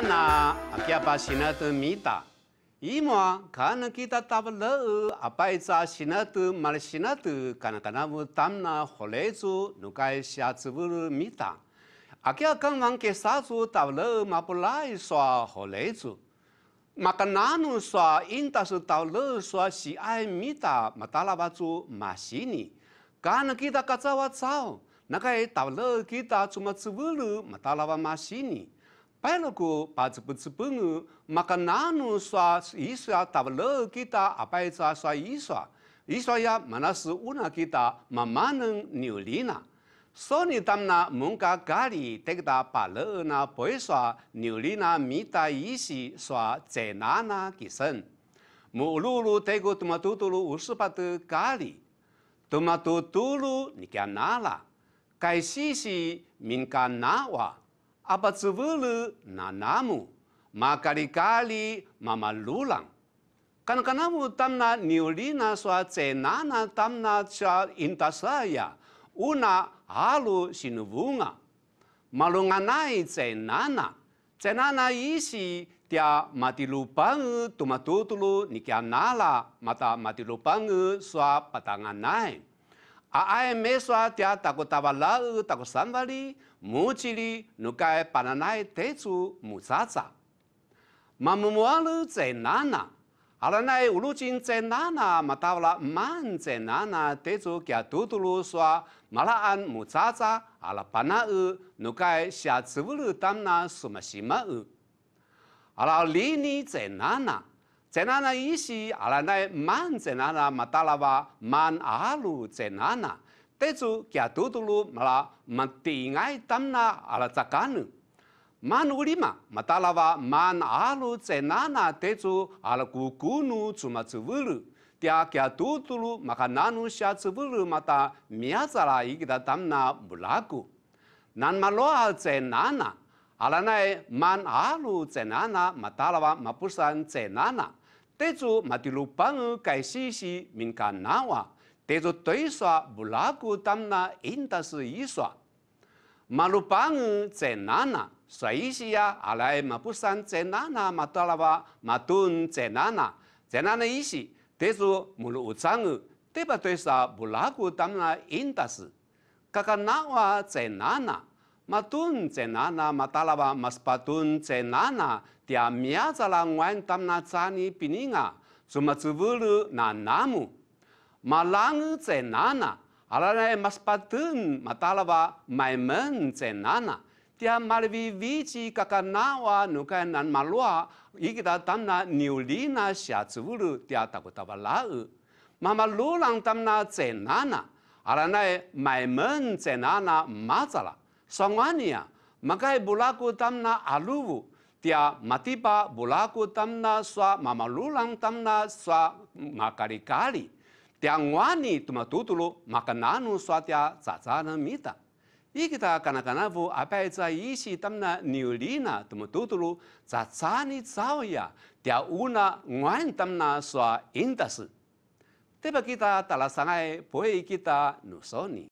那阿姐把新纳都米哒，伊么啊，看那 kita 大不了，阿爸在新纳都，马新纳都，看那那不大那何来做，弄个下子不如米哒，阿姐刚忙给杀猪大不了，马不来耍何来做，马个那弄耍，因他是大不了耍喜爱米哒，马达拉巴做马西尼，看那 kita 个早哇早，那个大不了 kita 做马子不如马达拉巴马西尼。Painuku patsiputsupungu makananu swa iswa tablo kita apaitsa swa iswa. Iswa ya manasu una kita mamaneng niulina. Soni tamna munka g a l i tekta palo na poiswa niulina mita isi swa zenana kisen. Mululu t e k u tumatutulu usupatu g a l i Tumatutulu n i k y a n a l a Kaisisi minka nawa. apa cewele na namu, makali kali mama lulang. Kan kanamu tamna niulina sua cenana tamna cha intasaya, una halu sinuvunga. Malunganai cenana, cenana isi dia mati lubang tumatutulu nikianala mata mati lubang sua patanganai. nai. 啊！爱美说：“这大姑大伯老二大姑三娃哩，母子里努个爱 banana 的住母咋咋？妈妈老在哪呢？阿拉奶乌噜金在哪哪？妈大伯妈在哪呢？得住家嘟嘟噜说，马拉安母渣渣，阿拉巴 a n a n a 努个爱写字母哩，大哪什么什么？阿拉里尼在哪呢？Zenana isi ala nai man zenana matalava man alu zenana. Tezu kia tutulu mala mati ngai tamna ala zakanu. Man ulima matalava man alu zenana tezu ala kukunu tsuma tsuvulu. Tia kia tutulu makananu sya tsuvulu mata miazala ikita tamna mulaku. Nan maloa zenana. Ala nai man alu zenana matalava mapusan zenana. 对住马鲁巴尔该西西，民间那话，对住对说布拉古当那应该是伊说。马鲁巴尔在哪呢？说伊是呀，阿拉埃马布山在哪呢？马多拉哇，马顿在哪呢？在哪呢？意思，对住马鲁乌藏尔对把对说布拉古当那应该是。格格那话在哪呢？Matun ze nana matalawa maspatun ze nana ti a miazala ngwain tam na tsani pininga su matsuvulu na namu. Malang ze nana alana e maspatun matalawa maimen ze nana ti a malvi vici kakanawa nukai e nan malua ikita tam na niulina siya tsuvulu ti a takutawa lau. Mama lulang tam na ze nana alana e maimen ze nana mazala. Sanganya, makai bulaku tamna aluwu, dia matiba bulaku tamna swa mamalulang tamna swa makarikali. Dia ngwani tuma tutulu makananu swa dia zazana mita. Ikita kanakanavu apaiza isi tamna niulina tuma tutulu zazani zawya dia una ngwani tamna swa indasu. Tiba kita talasangai e poe kita nusoni.